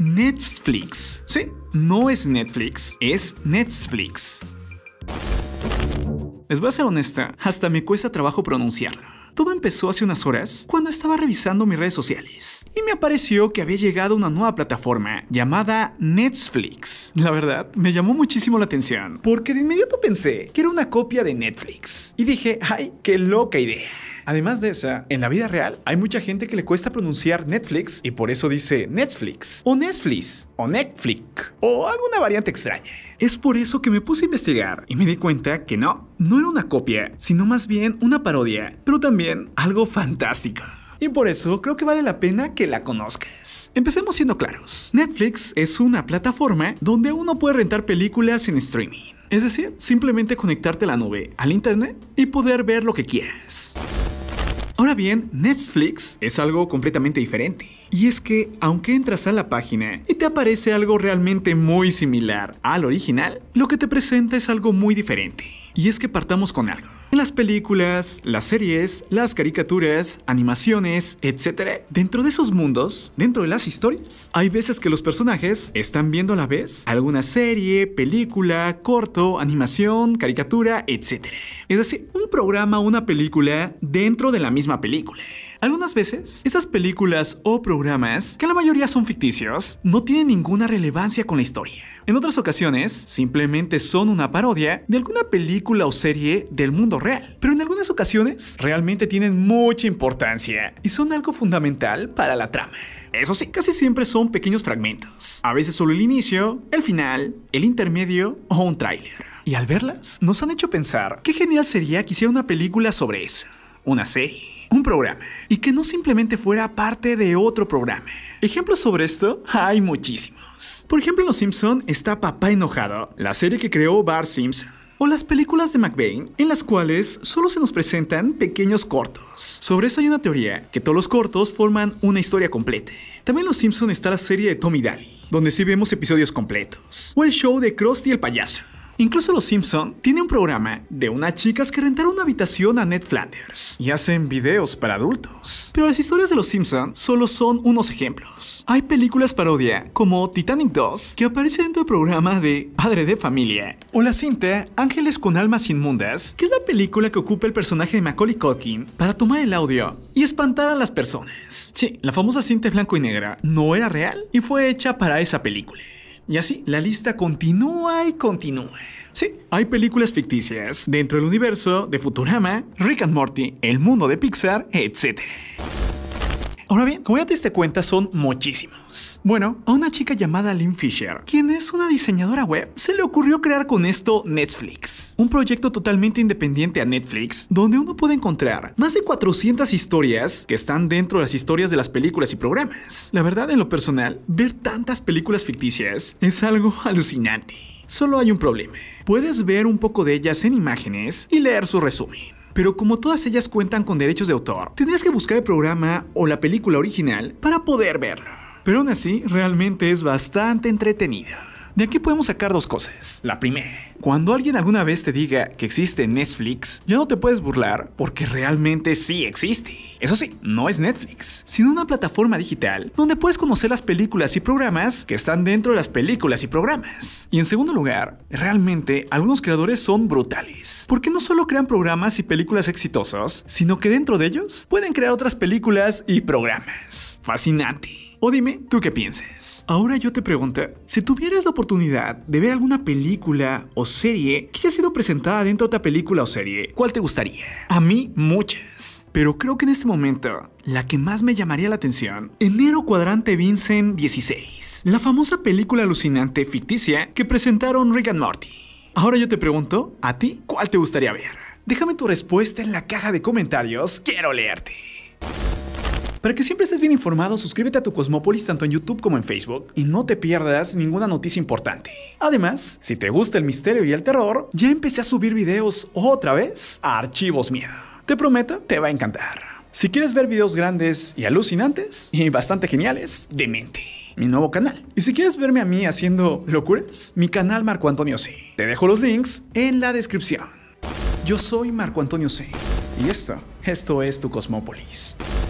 Netflix. Sí, no es Netflix, es Netflix. Les voy a ser honesta, hasta me cuesta trabajo pronunciarla. Todo empezó hace unas horas cuando estaba revisando mis redes sociales y me apareció que había llegado una nueva plataforma llamada Netflix. La verdad, me llamó muchísimo la atención porque de inmediato pensé que era una copia de Netflix y dije, ay, qué loca idea. Además de esa, en la vida real hay mucha gente que le cuesta pronunciar Netflix y por eso dice Netflix o Netflix o Netflix o alguna variante extraña. Es por eso que me puse a investigar y me di cuenta que no, no era una copia, sino más bien una parodia, pero también algo fantástico. Y por eso creo que vale la pena que la conozcas. Empecemos siendo claros. Netflix es una plataforma donde uno puede rentar películas en streaming. Es decir, simplemente conectarte a la nube, al internet y poder ver lo que quieras. Ahora bien, Netflix es algo completamente diferente. Y es que, aunque entras a la página y te aparece algo realmente muy similar al original, lo que te presenta es algo muy diferente. Y es que partamos con algo en las películas, las series, las caricaturas, animaciones, etc. Dentro de esos mundos, dentro de las historias, hay veces que los personajes están viendo a la vez alguna serie, película, corto, animación, caricatura, etc. Es decir, un programa una película dentro de la misma película. Algunas veces, estas películas o programas, que la mayoría son ficticios, no tienen ninguna relevancia con la historia. En otras ocasiones, simplemente son una parodia de alguna película o serie del mundo real. Pero en algunas ocasiones, realmente tienen mucha importancia y son algo fundamental para la trama. Eso sí, casi siempre son pequeños fragmentos. A veces solo el inicio, el final, el intermedio o un tráiler. Y al verlas, nos han hecho pensar qué genial sería que hiciera una película sobre eso. Una serie un programa y que no simplemente fuera parte de otro programa. Ejemplos sobre esto hay muchísimos. Por ejemplo, en Los Simpson está Papá Enojado, la serie que creó Bart Simpson o las películas de McBain, en las cuales solo se nos presentan pequeños cortos. Sobre eso hay una teoría, que todos los cortos forman una historia completa. También en Los Simpson está la serie de Tommy Daly, donde sí vemos episodios completos, o el show de Krusty el payaso. Incluso Los Simpson tiene un programa de unas chicas que rentaron una habitación a Ned Flanders y hacen videos para adultos. Pero las historias de Los Simpson solo son unos ejemplos. Hay películas parodia como Titanic 2 que aparece dentro del programa de Padre de Familia o la cinta Ángeles con almas inmundas, que es la película que ocupa el personaje de Macaulay Culkin para tomar el audio y espantar a las personas. Sí, la famosa cinta blanco y negra no era real y fue hecha para esa película. Y así, la lista continúa y continúa. Sí, hay películas ficticias dentro del universo de Futurama, Rick and Morty, el mundo de Pixar, etc. Ahora bien, como ya te diste cuenta, son muchísimos. Bueno, a una chica llamada Lynn Fisher, quien es una diseñadora web, se le ocurrió crear con esto Netflix, un proyecto totalmente independiente a Netflix, donde uno puede encontrar más de 400 historias que están dentro de las historias de las películas y programas. La verdad, en lo personal, ver tantas películas ficticias es algo alucinante. Solo hay un problema. Puedes ver un poco de ellas en imágenes y leer su resumen pero como todas ellas cuentan con derechos de autor, tendrás que buscar el programa o la película original para poder verlo. Pero aún así, realmente es bastante entretenida. De aquí podemos sacar dos cosas. La primera, cuando alguien alguna vez te diga que existe Netflix, ya no te puedes burlar porque realmente sí existe. Eso sí, no es Netflix, sino una plataforma digital donde puedes conocer las películas y programas que están dentro de las películas y programas. Y en segundo lugar, realmente algunos creadores son brutales, porque no solo crean programas y películas exitosos, sino que dentro de ellos pueden crear otras películas y programas. Fascinante. O dime, ¿tú qué piensas? Ahora yo te pregunto, si tuvieras la oportunidad de ver alguna película o serie que haya sido presentada dentro de otra película o serie, ¿cuál te gustaría? A mí, muchas. Pero creo que en este momento, la que más me llamaría la atención, Enero Cuadrante Vincent 16, la famosa película alucinante ficticia que presentaron Rick and Morty. Ahora yo te pregunto, ¿a ti cuál te gustaría ver? Déjame tu respuesta en la caja de comentarios, quiero leerte. Para que siempre estés bien informado, suscríbete a tu Cosmópolis tanto en YouTube como en Facebook y no te pierdas ninguna noticia importante. Además, si te gusta el misterio y el terror, ya empecé a subir videos otra vez a Archivos Miedo. Te prometo, te va a encantar. Si quieres ver videos grandes y alucinantes y bastante geniales, demente mi nuevo canal. Y si quieres verme a mí haciendo locuras, mi canal Marco Antonio C. Te dejo los links en la descripción. Yo soy Marco Antonio C. Y esto, esto es tu Cosmópolis.